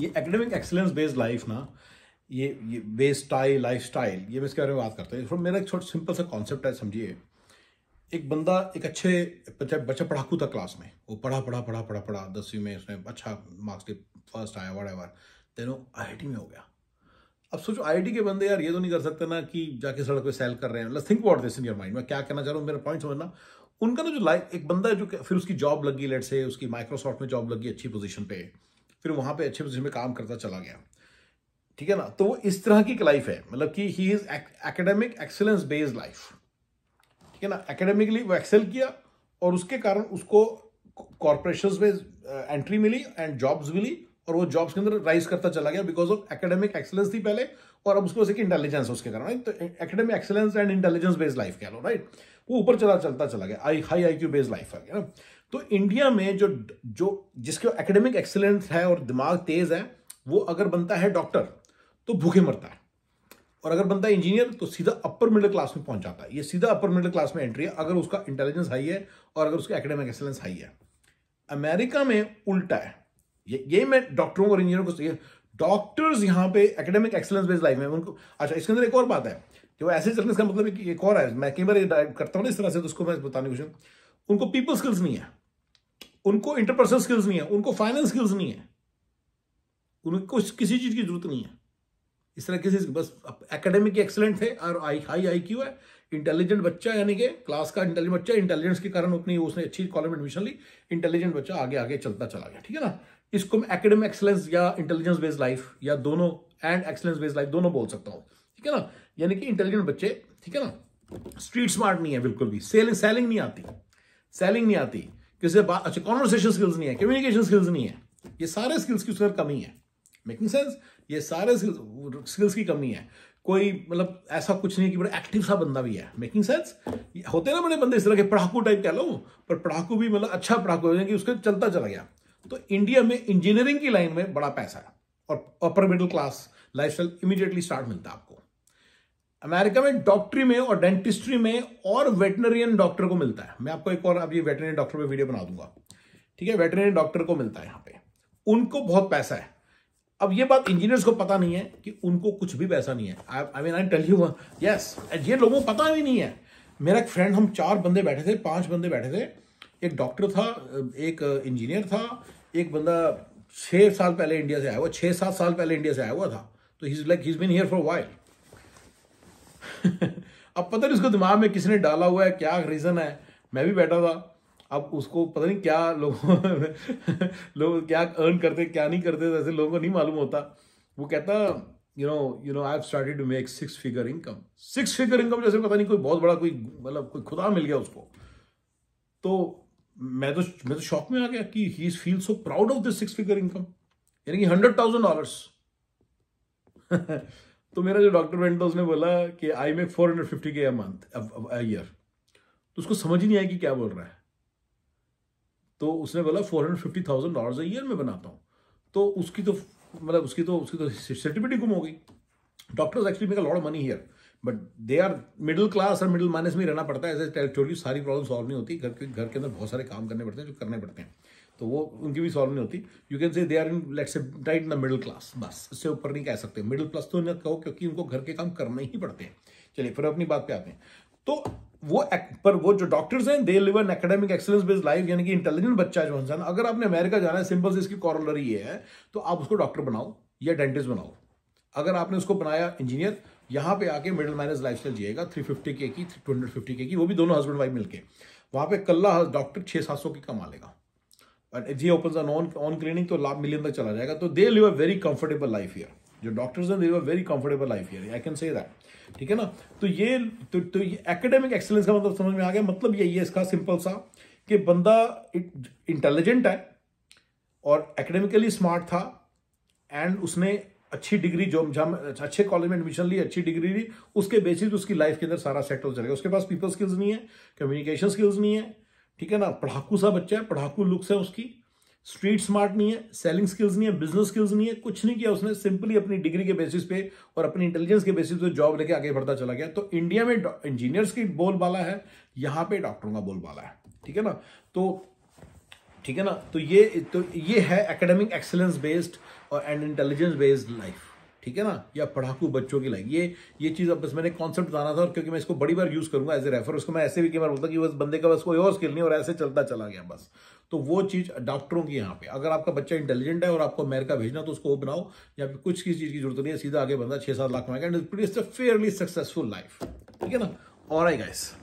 ये academic excellence based life ना ये ये बेस स्टाइल लाइफ स्टाइल ये मैं इसके बारे में बात करता हूँ मेरा एक छोटा सिंपल सा कॉन्सेप्ट है समझिए एक बंदा एक अच्छे बच्चा बच्चा पढ़ाकू था क्लास में वो पढ़ा पढ़ा पढ़ा पढ़ा पढ़ा दसवीं में उसने अच्छा मार्क्स के फर्स्ट आया वट एवर देन वो आई में हो गया अब सोचो आई के बंदे यार ये तो नहीं कर सकते ना कि जाके सड़क पे सेल कर रहे हैं let's think about this in your mind मैं क्या कहना चाह रहा हूँ मेरा पॉइंट समझना उनका तो जो लाइफ एक बंदा है जो फिर उसकी जॉब लगी लेट से उसकी माइक्रोसॉफ्ट में जॉब लगी अच्छी पोजीशन पे फिर वहां पे अच्छे पोजिशन में काम करता चला गया ठीक है ना तो वो इस तरह की एक लाइफ है मतलब कि he is academic excellence based life ठीक है ना एकेडमिकली वो एक्सेल किया और उसके कारण उसको कॉरपोरेशन में एंट्री uh, मिली एंड जॉब्स मिली और वो जॉब्स के अंदर राइज करता चला गया बिकॉज ऑफ एकेडमिक एक्सेलेंस थी पहले और अब उसको एक इंटेलिजेंस उसके कारण तो academic excellence and intelligence based life कह लो राइट वो ऊपर चला चलता चला गया I high I Q based life है ना तो इंडिया में जो जो जिसके एकेडमिक एक्सीलेंस है और दिमाग तेज है वो अगर बनता है डॉक्टर तो भूखे मरता है और अगर बनता है इंजीनियर तो सीधा अपर मिडिल क्लास में पहुंच जाता है ये सीधा अपर मिडिल क्लास में एंट्री है अगर उसका इंटेलिजेंस हाई है और अगर उसका एकेडमिक एक्सेलेंस हाई है अमेरिका में उल्टा है ये ये मैं डॉक्टरों और इंजीनियरों को डॉक्टर्स यहाँ पे एकेडमिक एक्सेलेंस बेस्ड लाइफ में उनको अच्छा इसके अंदर एक और बात है कि वो ऐसे चलने इसका मतलब एक और है मैं कई बार करता हूँ ना इस तरह से तो उसको मैं बताने की उनको पीपल स्किल्स नहीं है उनको इंटरपर्सनल स्किल्स नहीं है उनको फाइनेंस स्किल्स नहीं है उनको कुछ किसी चीज़ की जरूरत नहीं है इस तरह किसी बस एकेडमिक एक्सलेंट थे और आई हाई आई क्यू है इंटेलिजेंट बच्चा यानी कि क्लास का इंटेलिजेंट बच्चा इंटेलिजेंस के कारण अपनी उसने अच्छी कॉलेज में एडमिशन ली इंटेलिजेंट बच्चा आगे आगे चलता चला गया ठीक है ना इसको मैं एकेडमिक एक्सलेंस या इंटेलिजेंस बेस्ड लाइफ या दोनों एंड एक्सेलेंस बेस्ड लाइफ दोनों बोल सकता हूँ ठीक है ना यानी कि इंटेलिजेंट बच्चे ठीक है ना स्ट्रीट स्मार्ट नहीं है बिल्कुल भी सेलिंग सेलिंग नहीं आती सेलिंग नहीं आती किसी बात अच्छा कॉन्वर्सेशन स्किल्स नहीं है कम्युनिकेशन स्किल्स नहीं है ये सारे स्किल्स की उसके कमी है मेकिंग सेंस ये सारे स्किल्स की कमी है कोई मतलब ऐसा कुछ नहीं कि बड़ा एक्टिव सा बंदा भी है मेकिंग सेंस होते ना बड़े बंदे इस तरह के पढ़ाकू टाइप कह लो पर पढ़ाकू भी मतलब अच्छा पढ़ाकू कि उसके चलता चला गया तो इंडिया में इंजीनियरिंग की लाइन में बड़ा पैसा है और upper middle class lifestyle immediately start मिलता है आपको अमेरिका में डॉक्टरी में और डेंटिस्ट्री में और वेटनरियन डॉक्टर को मिलता है मैं आपको एक और अभी वेटनरी डॉक्टर पे वीडियो बना दूंगा ठीक है वेटनरी डॉक्टर को मिलता है यहाँ पे उनको बहुत पैसा है अब ये बात इंजीनियर्स को पता नहीं है कि उनको कुछ भी पैसा नहीं है I mean I tell you yes ये लोगों को पता भी नहीं है मेरा एक फ्रेंड हम चार बंदे बैठे थे पांच बंदे बैठे थे एक डॉक्टर था एक इंजीनियर था एक बंदा छः साल पहले इंडिया से आया हुआ छः सात साल पहले इंडिया से आया हुआ था तो he is like he's been here for while अब पता नहीं उसको दिमाग में किसने डाला हुआ है क्या रीज़न है मैं भी बैठा था अब उसको पता नहीं क्या लोगों लोग क्या अर्न करते क्या नहीं करते ऐसे लोगों को नहीं मालूम होता वो कहता you know you know I started to make six figure income six figure income जैसे पता नहीं कोई बहुत बड़ा कोई मतलब कोई खुदा मिल गया उसको तो मैं तो मैं तो शॉक में आ गया कि he feel so proud of this six figure income यानी कि हंड्रेड थाउजेंड डॉलर्स तो मेरा जो डॉक्टर फ्रेंड था उसने बोला कि I make four hundred fifty K month year तो उसको समझ ही नहीं आया कि क्या बोल रहा है तो उसने बोला four hundred fifty thousand dollar year में बनाता हूँ तो उसकी तो मतलब उसकी तो उसकी तो सर्टिफिकेट गुम हो गई doctors actually make a lot of money here but they are middle class और मिडिल माइनस में रहना पड़ता है ऐसे टेरिटोरी सारी प्रॉब्लम सॉल्व नहीं होती घर के घर के अंदर बहुत सारे काम करने पड़ते हैं जो करने पड़ते हैं तो वो उनकी भी सॉल्व नहीं होती you can say they are in let's say right in the middle class बस इससे ऊपर नहीं कह सकते मिडिल क्लास तो नहीं कहो क्योंकि उनको घर के काम करने ही पड़ते हैं चलिए फिर अपनी बात पे आते हैं तो वो पर वो जो डॉक्टर्स हैं they live an academic excellence based life यानी कि इंटेलिजेंट बच्चा जो इंसान अगर आपने अमेरिका जाना है सिंपल से इसकी कॉरलर ये है तो आप उसको डॉक्टर बनाओ या डेंटिस्ट बनाओ अगर आपने उसको बनाया इंजीनियर यहाँ पे आके मिडिल मैनेज लाइफ स्टाइल जिएगा थ्री फिफ्टी के की three two hundred fifty K की वो भी दोनों हस्बैंड वाइफ मिलके वहाँ पे कल्ला डॉक्टर छः सात सौ की कमा लेगा जी if he open on clinic तो लाभ मिलियन तक चला जाएगा तो they live a very comfortable life year जो डॉक्टर्स हैं live a very comfortable life year I can say that ठीक है ना तो ये तो, तो ये एकेडमिक एक्सेलेंस का मतलब समझ में आ गया मतलब यही है इसका सिंपल सा कि बंदा इंटेलिजेंट है और एकेडमिकली स्मार्ट था एंड उसने अच्छी डिग्री जो जहाँ अच्छे कॉलेज में एडमिशन ली अच्छी डिग्री ली उसके बेसिस उसकी लाइफ के अंदर सारा सेट हो जाएगा उसके पास पीपल स्किल्स नहीं है कम्युनिकेशन स्किल्स नहीं है ठीक है ना पढ़ाकू सा बच्चा है पढ़ाकू लुक्स है उसकी स्ट्रीट स्मार्ट नहीं है सेलिंग स्किल्स नहीं है बिजनेस स्किल्स नहीं है कुछ नहीं किया उसने सिंपली अपनी डिग्री के बेसिस पे और अपनी इंटेलिजेंस के बेसिस पे जॉब लेके आगे बढ़ता चला गया तो इंडिया में इंजीनियर्स की बोलबाला है यहाँ पे डॉक्टरों का बोलबाला है ठीक है ना तो ठीक है ना तो ये तो ये है एकेडमिक एक्सेलेंस बेस्ड और एंड इंटेलिजेंस बेस्ड लाइफ ठीक है ना या पढ़ाकू बच्चों की लाइक ये ये चीज़ अब बस मैंने कॉन्सेप्ट बताना था और क्योंकि मैं इसको बड़ी बार यूज़ करूंगा एज ए रेफर उसको मैं ऐसे भी कई बार बोलता कि बस बंदे का बस कोई और स्किल नहीं और ऐसे चलता चला गया बस तो वो चीज़ डॉक्टरों की यहाँ पे अगर आपका बच्चा इंटेलिजेंट है और आपको अमेरिका भेजना तो उसको वो बनाओ या फिर कुछ किसी चीज़ की जरूरत नहीं है सीधा आगे बंदा छह सात लाख में and it's a fairly successful life ठीक है ना और आई गाइस